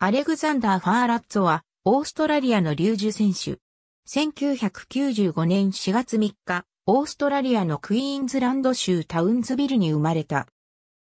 アレグザンダー・ファーラッツォは、オーストラリアのジ樹選手。1995年4月3日、オーストラリアのクイーンズランド州タウンズビルに生まれた。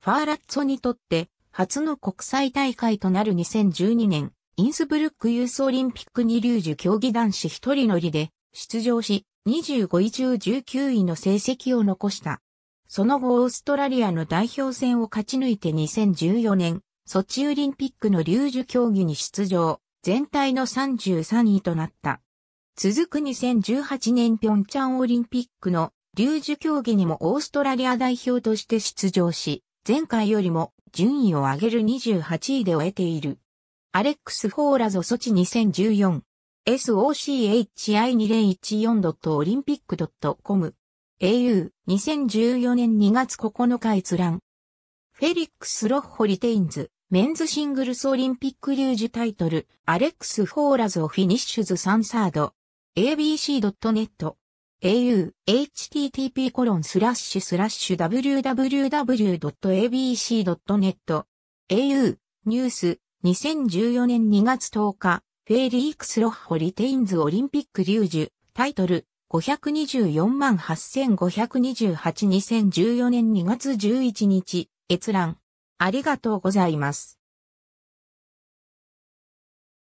ファーラッツォにとって、初の国際大会となる2012年、インスブルックユースオリンピックにジ樹競技男子一人乗りで出場し、25位中19位の成績を残した。その後オーストラリアの代表戦を勝ち抜いて2014年、ソチオリンピックの流樹競技に出場、全体の33位となった。続く2018年ピョンチャンオリンピックの流樹競技にもオーストラリア代表として出場し、前回よりも順位を上げる28位で終えている。アレックス・フォーラゾソチ 2014SOCHI 2014オリンピック .com au2014 年2月9日閲覧フェリックス・ロッホ・リテインズ、メンズシングルスオリンピックリュージュタイトル、アレックス・フォーラズ・オフィニッシュズ・サンサード、abc.net、au, http コロンスラッシュスラッシュ www.abc.net、au, ニュース、2014年2月10日、フェリックス・ロッホ・リテインズオリンピックリュージュ、タイトル、524万85282014年2月11日、閲覧。ありがとうございます。